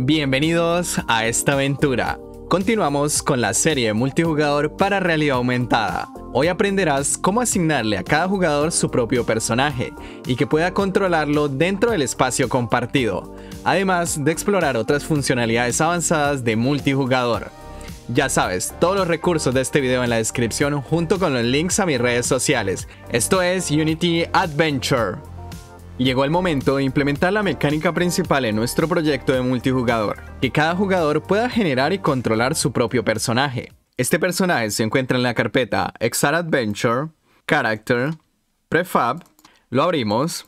Bienvenidos a esta aventura. Continuamos con la serie multijugador para realidad aumentada. Hoy aprenderás cómo asignarle a cada jugador su propio personaje y que pueda controlarlo dentro del espacio compartido, además de explorar otras funcionalidades avanzadas de multijugador. Ya sabes, todos los recursos de este video en la descripción junto con los links a mis redes sociales. Esto es Unity Adventure. Llegó el momento de implementar la mecánica principal en nuestro proyecto de multijugador, que cada jugador pueda generar y controlar su propio personaje. Este personaje se encuentra en la carpeta XR Adventure, Character, Prefab, lo abrimos.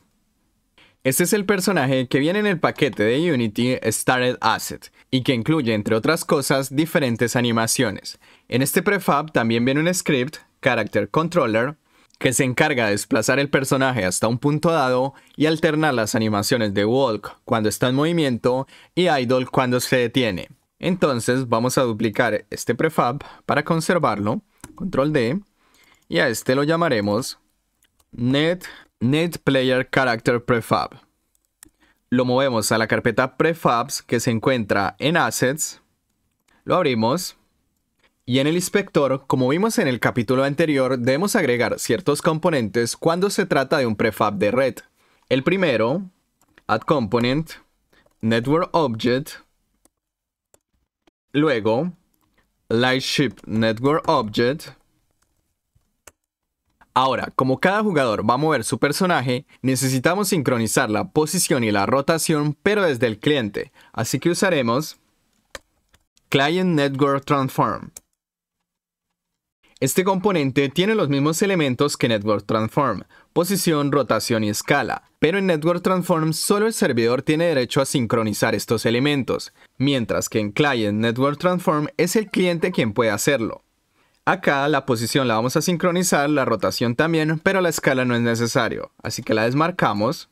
Este es el personaje que viene en el paquete de Unity Started Asset y que incluye, entre otras cosas, diferentes animaciones. En este prefab también viene un script, Character Controller, que se encarga de desplazar el personaje hasta un punto dado y alternar las animaciones de Walk cuando está en movimiento y idle cuando se detiene. Entonces vamos a duplicar este prefab para conservarlo, control D, y a este lo llamaremos net, net player character prefab. Lo movemos a la carpeta prefabs que se encuentra en assets, lo abrimos y en el inspector, como vimos en el capítulo anterior, debemos agregar ciertos componentes cuando se trata de un prefab de red. El primero, add component, network object, luego Lightship Network Object. Ahora, como cada jugador va a mover su personaje, necesitamos sincronizar la posición y la rotación, pero desde el cliente. Así que usaremos Client Network Transform. Este componente tiene los mismos elementos que Network Transform, posición, rotación y escala, pero en Network Transform solo el servidor tiene derecho a sincronizar estos elementos, mientras que en Client Network Transform es el cliente quien puede hacerlo. Acá la posición la vamos a sincronizar, la rotación también, pero la escala no es necesario, así que la desmarcamos.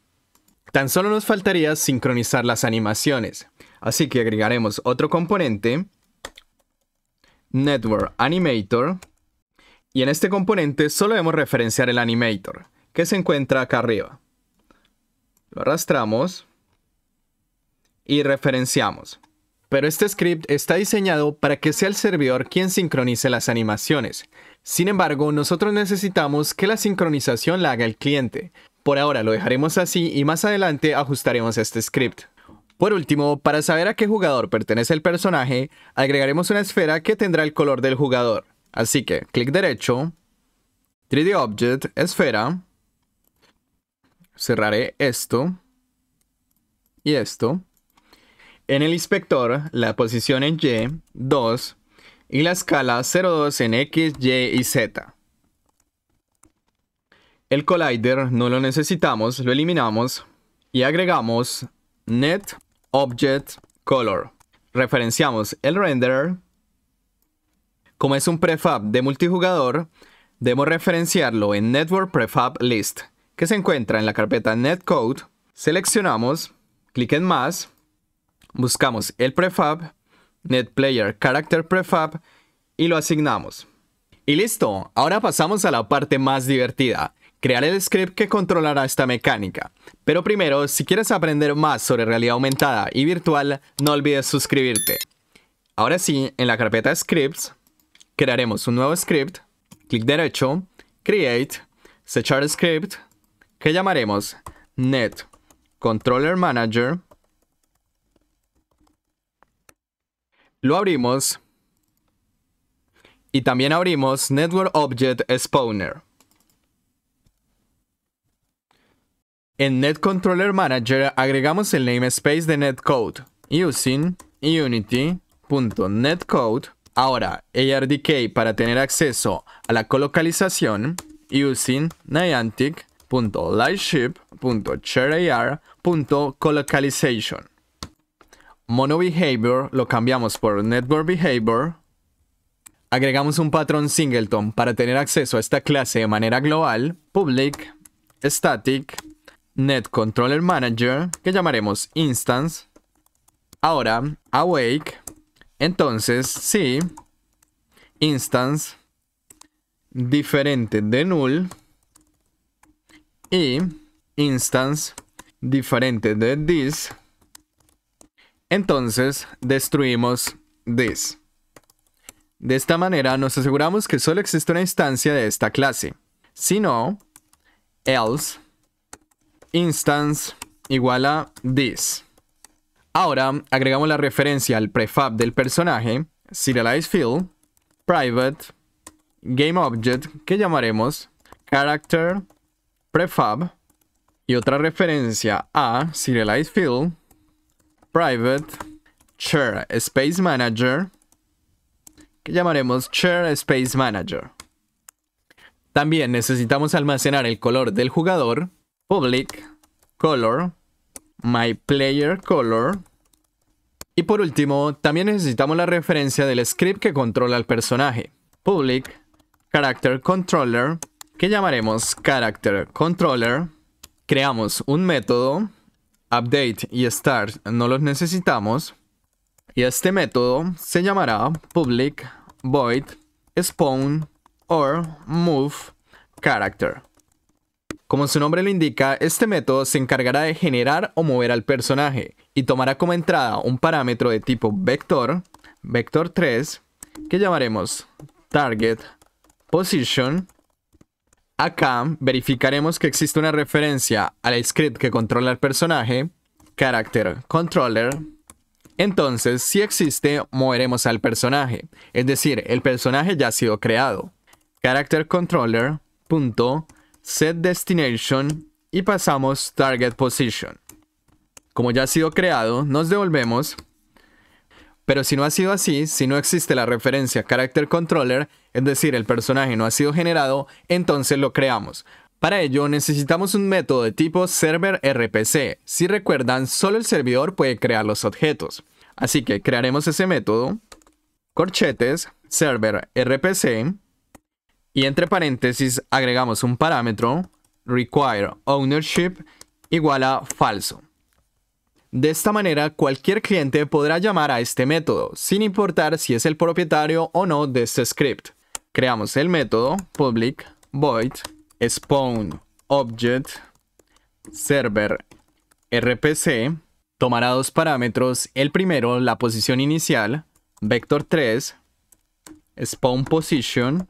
Tan solo nos faltaría sincronizar las animaciones, así que agregaremos otro componente, Network Animator, y en este componente solo debemos referenciar el animator, que se encuentra acá arriba. Lo arrastramos y referenciamos. Pero este script está diseñado para que sea el servidor quien sincronice las animaciones. Sin embargo, nosotros necesitamos que la sincronización la haga el cliente. Por ahora lo dejaremos así y más adelante ajustaremos este script. Por último, para saber a qué jugador pertenece el personaje, agregaremos una esfera que tendrá el color del jugador. Así que, clic derecho, 3D Object, esfera, cerraré esto y esto. En el inspector, la posición en Y, 2, y la escala 02 en X, Y y Z. El collider no lo necesitamos, lo eliminamos y agregamos net object color. Referenciamos el renderer como es un prefab de multijugador, debemos referenciarlo en Network Prefab List, que se encuentra en la carpeta Netcode. Seleccionamos, clic en más, buscamos el prefab, NetPlayer Character Prefab y lo asignamos. Y listo, ahora pasamos a la parte más divertida, crear el script que controlará esta mecánica. Pero primero, si quieres aprender más sobre realidad aumentada y virtual, no olvides suscribirte. Ahora sí, en la carpeta Scripts, crearemos un nuevo script, clic derecho, create, sechar script, que llamaremos net controller manager. Lo abrimos y también abrimos network object spawner. En NetControllerManager manager agregamos el namespace de netcode using unity.netcode Ahora, ARDK para tener acceso a la colocalización using niantic.lightship.charar.colocalization. Monobehavior lo cambiamos por NetworkBehavior. Agregamos un patrón singleton para tener acceso a esta clase de manera global, public, static, netcontrollerManager, que llamaremos instance. Ahora, awake entonces, si instance diferente de null y instance diferente de this, entonces destruimos this. De esta manera nos aseguramos que solo existe una instancia de esta clase. Si no, else instance igual a this. Ahora agregamos la referencia al prefab del personaje, serialize private, GameObject, que llamaremos character prefab, y otra referencia a serialize private, share space manager, que llamaremos share space manager. También necesitamos almacenar el color del jugador, public, color, my player color, y por último, también necesitamos la referencia del script que controla al personaje. Public character controller, que llamaremos character controller. Creamos un método, update y start no los necesitamos. Y este método se llamará public void spawn or move character. Como su nombre lo indica, este método se encargará de generar o mover al personaje y tomará como entrada un parámetro de tipo vector, vector 3, que llamaremos target position. Acá verificaremos que existe una referencia al script que controla el personaje, character controller. Entonces, si existe, moveremos al personaje, es decir, el personaje ya ha sido creado. Character controller set destination y pasamos target position. Como ya ha sido creado, nos devolvemos. Pero si no ha sido así, si no existe la referencia character controller, es decir, el personaje no ha sido generado, entonces lo creamos. Para ello necesitamos un método de tipo server RPC. Si recuerdan, solo el servidor puede crear los objetos. Así que crearemos ese método, corchetes, server RPC, y entre paréntesis agregamos un parámetro require ownership igual a falso. De esta manera, cualquier cliente podrá llamar a este método, sin importar si es el propietario o no de este script. Creamos el método public void spawn object server rpc. Tomará dos parámetros, el primero la posición inicial, vector 3, spawn position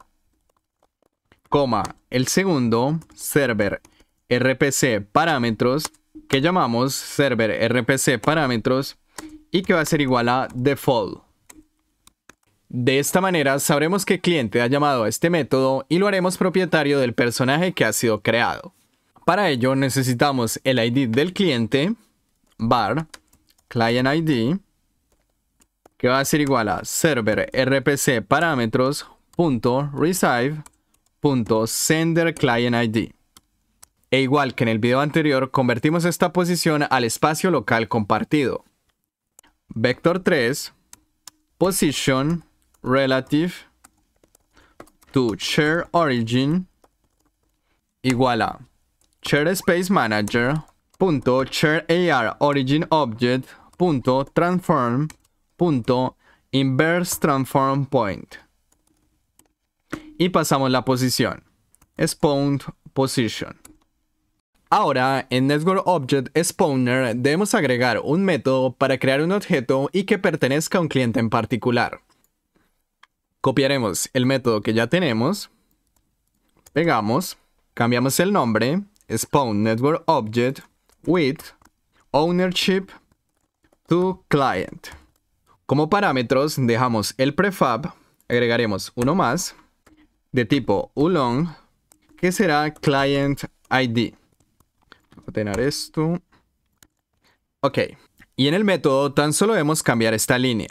coma, el segundo server RPC parámetros que llamamos server RPC parámetros y que va a ser igual a default. De esta manera sabremos qué cliente ha llamado a este método y lo haremos propietario del personaje que ha sido creado. Para ello necesitamos el ID del cliente, bar, client ID, que va a ser igual a server rpc parámetros.receive .senderClientID. E igual que en el video anterior, convertimos esta posición al espacio local compartido. Vector 3, position relative to share origin igual a share transform point y pasamos la posición. Spawn Position. Ahora, en Network Object debemos agregar un método para crear un objeto y que pertenezca a un cliente en particular. Copiaremos el método que ya tenemos, pegamos, cambiamos el nombre, Spawn Network Object with Ownership to Client. Como parámetros dejamos el prefab, agregaremos uno más, de tipo ulong que será client ID. Voy a tener esto. Ok. Y en el método tan solo debemos cambiar esta línea.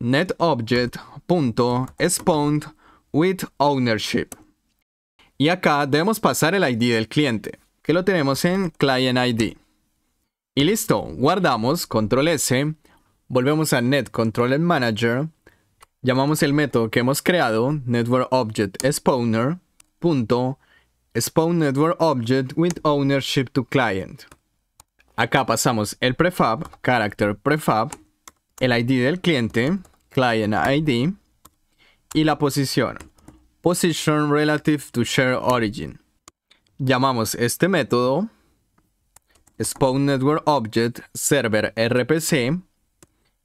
NetObject.spawned with ownership. Y acá debemos pasar el ID del cliente, que lo tenemos en client ID. Y listo, guardamos, control S, volvemos a net manager llamamos el método que hemos creado network with ownership to client. Acá pasamos el prefab, character prefab, el ID del cliente, client ID, y la posición, position relative to share origin. Llamamos este método SpawnNetworkObjectServerRPC,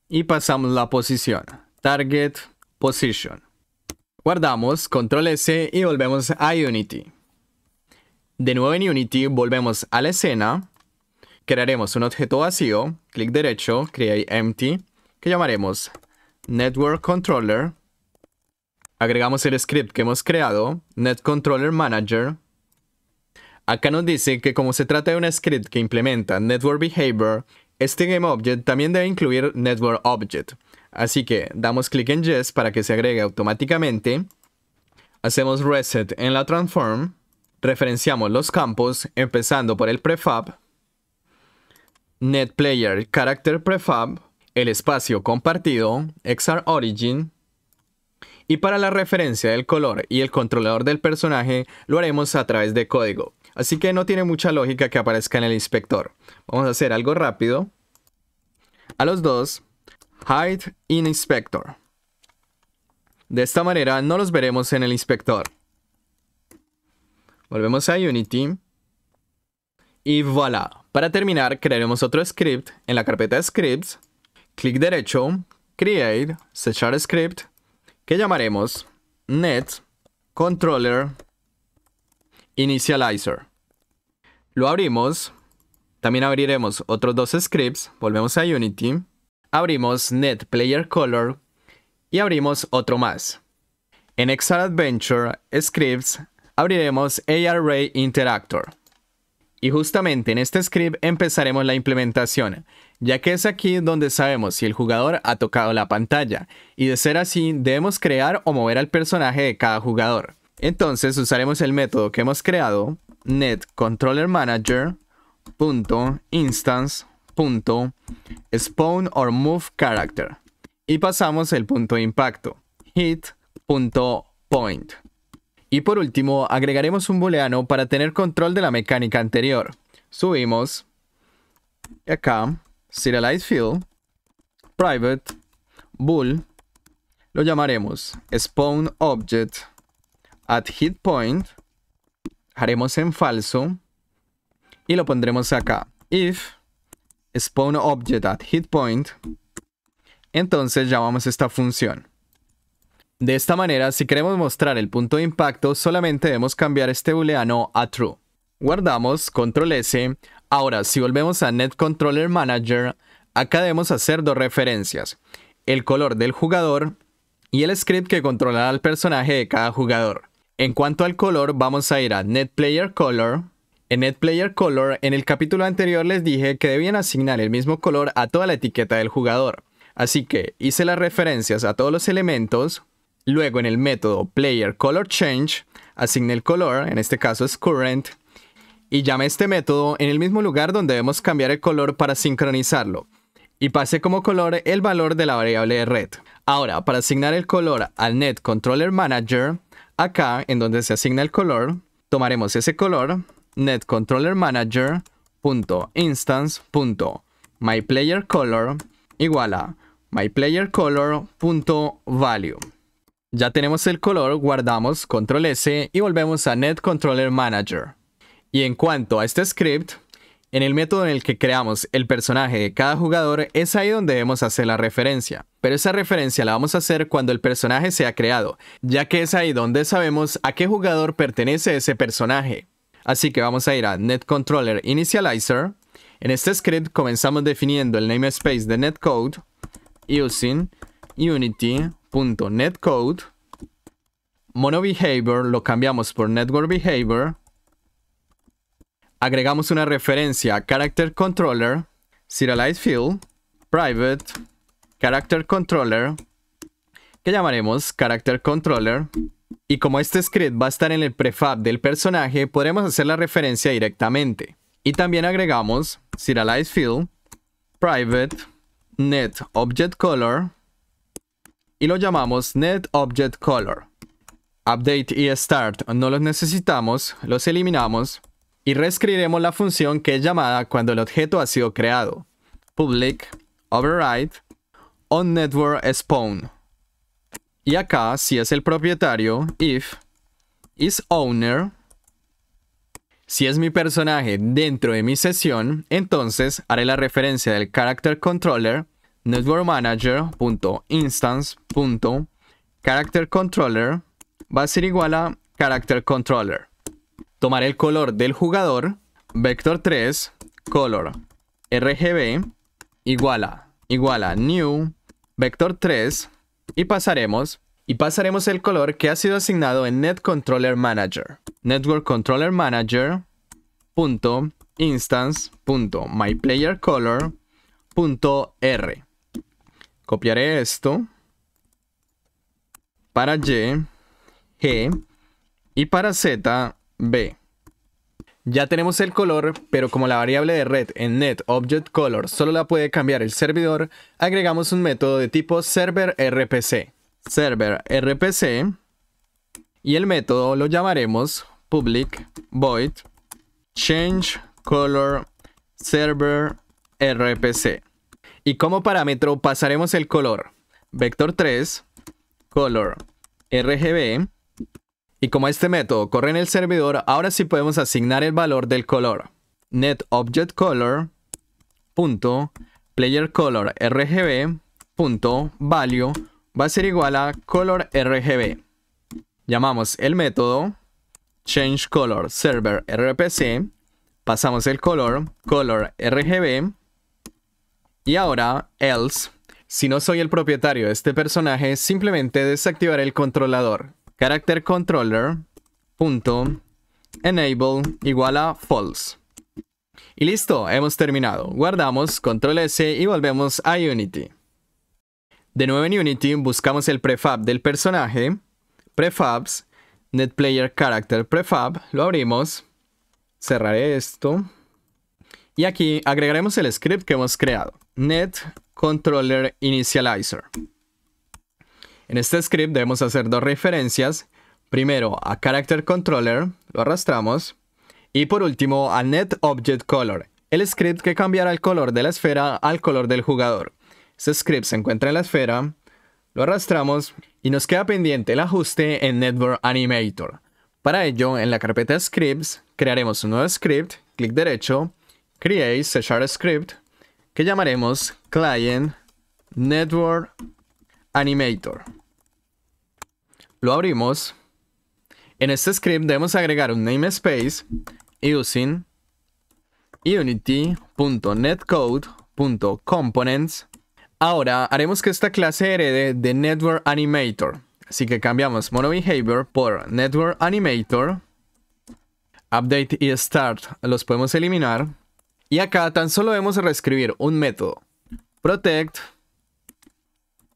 y pasamos la posición. Target Position. Guardamos, control S y volvemos a Unity. De nuevo en Unity volvemos a la escena. Crearemos un objeto vacío, clic derecho, create empty, que llamaremos Network Controller. Agregamos el script que hemos creado, Net Controller Manager. Acá nos dice que como se trata de un script que implementa Network Behavior, este GameObject también debe incluir Network Object. Así que damos clic en Yes para que se agregue automáticamente. Hacemos Reset en la Transform. Referenciamos los campos, empezando por el prefab. NetPlayer Character Prefab. El espacio compartido. XR Origin. Y para la referencia del color y el controlador del personaje lo haremos a través de código. Así que no tiene mucha lógica que aparezca en el inspector. Vamos a hacer algo rápido. A los dos Hide in Inspector. De esta manera no los veremos en el inspector. Volvemos a Unity. Y voilà. Para terminar, crearemos otro script en la carpeta scripts. Clic derecho, create, sechar script, que llamaremos net controller initializer. Lo abrimos. También abriremos otros dos scripts. Volvemos a Unity abrimos Net Player Color y abrimos otro más. En Excel Adventure Scripts abriremos ARray Interactor. Y justamente en este script empezaremos la implementación, ya que es aquí donde sabemos si el jugador ha tocado la pantalla, y de ser así debemos crear o mover al personaje de cada jugador. Entonces usaremos el método que hemos creado, netControllerManager.instance punto spawn or move character y pasamos el punto de impacto hit punto point y por último agregaremos un booleano para tener control de la mecánica anterior subimos y acá serialize field private bool lo llamaremos spawn object at hit point haremos en falso y lo pondremos acá if spawn object at hit point, entonces llamamos esta función. De esta manera, si queremos mostrar el punto de impacto, solamente debemos cambiar este booleano a true. Guardamos, control S. Ahora, si volvemos a Net Controller Manager, acá debemos hacer dos referencias. El color del jugador y el script que controlará al personaje de cada jugador. En cuanto al color, vamos a ir a Net Player Color en NetPlayerColor, en el capítulo anterior les dije que debían asignar el mismo color a toda la etiqueta del jugador. Así que hice las referencias a todos los elementos. Luego en el método PlayerColorChange, asigné el color, en este caso es current, y llame este método en el mismo lugar donde debemos cambiar el color para sincronizarlo. Y pase como color el valor de la variable de red. Ahora, para asignar el color al NetControllerManager, acá en donde se asigna el color, tomaremos ese color, netcontrollermanager.instance.myplayerColor igual a myplayerColor.value. Ya tenemos el color, guardamos control S y volvemos a netcontrollerManager. Y en cuanto a este script, en el método en el que creamos el personaje de cada jugador es ahí donde debemos hacer la referencia. Pero esa referencia la vamos a hacer cuando el personaje sea creado, ya que es ahí donde sabemos a qué jugador pertenece ese personaje. Así que vamos a ir a NetControllerInitializer. En este script comenzamos definiendo el namespace de netcode using unity.netcode monoBehavior lo cambiamos por network Agregamos una referencia a CharacterController, controller, private, CharacterController que llamaremos CharacterController y como este script va a estar en el prefab del personaje, podremos hacer la referencia directamente. Y también agregamos serialize field, private, net object color, y lo llamamos net object color. Update y start no los necesitamos, los eliminamos, y reescribiremos la función que es llamada cuando el objeto ha sido creado. Public override on y acá, si es el propietario, if is owner, si es mi personaje dentro de mi sesión, entonces haré la referencia del character controller network manager.instance.character controller va a ser igual a character controller. Tomaré el color del jugador, vector 3, color rgb igual a, igual a new vector 3 y pasaremos y pasaremos el color que ha sido asignado en netcontrollermanager. Manager. Network Controller Manager instance R. Copiaré esto para Y, G y para Z, B. Ya tenemos el color, pero como la variable de red en NetObjectColor solo la puede cambiar el servidor, agregamos un método de tipo serverRPC. ServerRPC y el método lo llamaremos public void change rpc y como parámetro pasaremos el color vector3 color rgb y como este método corre en el servidor, ahora sí podemos asignar el valor del color. NetObjectColor.PlayerColorRGB.Value va a ser igual a colorRGB. Llamamos el método ChangeColorServerRPC. Pasamos el color, colorRGB. Y ahora, else, si no soy el propietario de este personaje, simplemente desactivaré el controlador character enable igual a false. Y listo, hemos terminado. Guardamos, control S y volvemos a Unity. De nuevo en Unity buscamos el prefab del personaje, prefabs, netplayer character prefab, lo abrimos, cerraré esto y aquí agregaremos el script que hemos creado, netcontrollerinitializer en este script debemos hacer dos referencias. Primero a character controller, lo arrastramos. Y por último a NetObjectColor, el script que cambiará el color de la esfera al color del jugador. Este script se encuentra en la esfera, lo arrastramos y nos queda pendiente el ajuste en Network Animator. Para ello, en la carpeta scripts, crearemos un nuevo script, clic derecho, create C script, que llamaremos client network Animator. Lo abrimos. En este script debemos agregar un namespace using unity.netcode.components. Ahora haremos que esta clase herede de Network Animator. Así que cambiamos MonoBehavior por Network Animator. Update y Start los podemos eliminar. Y acá tan solo debemos reescribir un método. Protect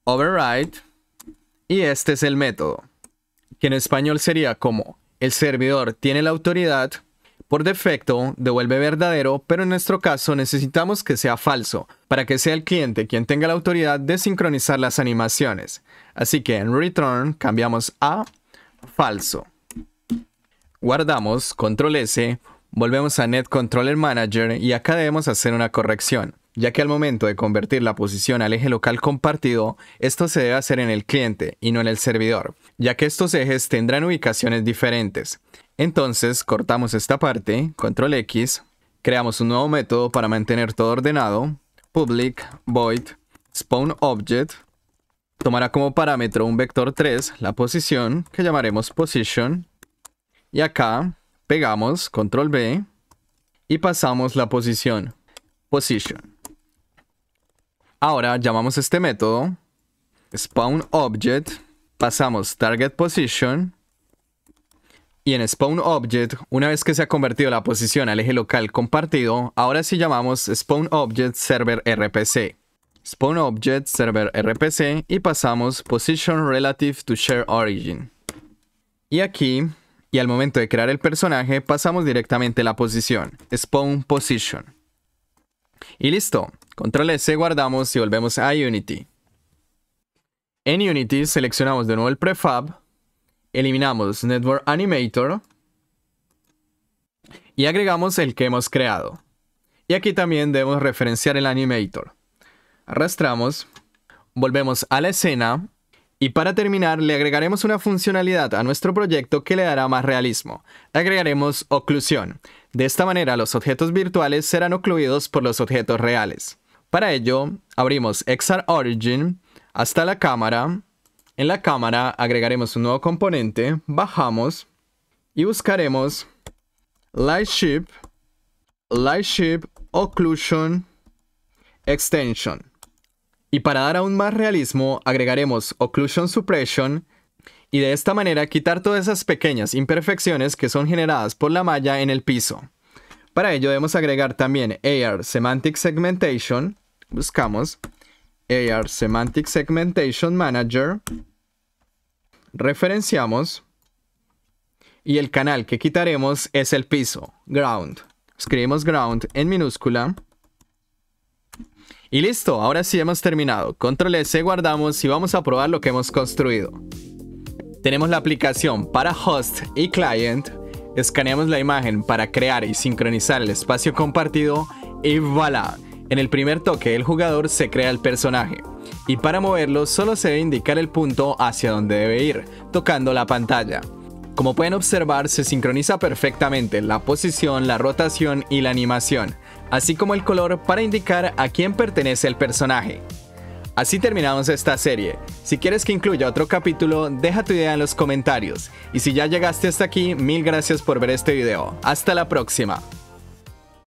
override y este es el método, que en español sería como el servidor tiene la autoridad, por defecto devuelve verdadero, pero en nuestro caso necesitamos que sea falso, para que sea el cliente quien tenga la autoridad de sincronizar las animaciones. Así que en return cambiamos a falso. Guardamos, control S, volvemos a Net Controller Manager y acá debemos hacer una corrección ya que al momento de convertir la posición al eje local compartido, esto se debe hacer en el cliente y no en el servidor, ya que estos ejes tendrán ubicaciones diferentes. Entonces cortamos esta parte, control X, creamos un nuevo método para mantener todo ordenado, public void spawn object, tomará como parámetro un vector 3, la posición, que llamaremos position, y acá pegamos control B y pasamos la posición, position. Ahora llamamos este método spawn object, pasamos target position y en spawn object, una vez que se ha convertido la posición al eje local compartido, ahora sí llamamos spawn object server RPC. Spawn object server RPC y pasamos position relative to share origin. Y aquí, y al momento de crear el personaje, pasamos directamente la posición, spawn position. Y listo, Control S e, guardamos y volvemos a Unity. En Unity seleccionamos de nuevo el prefab, eliminamos Network Animator y agregamos el que hemos creado. Y aquí también debemos referenciar el Animator. Arrastramos, volvemos a la escena y para terminar le agregaremos una funcionalidad a nuestro proyecto que le dará más realismo. Agregaremos oclusión. De esta manera los objetos virtuales serán ocluidos por los objetos reales. Para ello, abrimos XR Origin hasta la cámara. En la cámara agregaremos un nuevo componente, bajamos y buscaremos Lightship, Lightship Occlusion Extension. Y para dar aún más realismo, agregaremos Occlusion Suppression y de esta manera quitar todas esas pequeñas imperfecciones que son generadas por la malla en el piso. Para ello debemos agregar también AR Semantic Segmentation. Buscamos AR Semantic Segmentation Manager. Referenciamos. Y el canal que quitaremos es el piso, ground. Escribimos ground en minúscula. Y listo, ahora sí hemos terminado. Control S guardamos y vamos a probar lo que hemos construido. Tenemos la aplicación para host y client escaneamos la imagen para crear y sincronizar el espacio compartido y voilà, en el primer toque del jugador se crea el personaje. Y para moverlo solo se debe indicar el punto hacia donde debe ir, tocando la pantalla. Como pueden observar, se sincroniza perfectamente la posición, la rotación y la animación, así como el color para indicar a quién pertenece el personaje. Así terminamos esta serie. Si quieres que incluya otro capítulo, deja tu idea en los comentarios. Y si ya llegaste hasta aquí, mil gracias por ver este video. Hasta la próxima.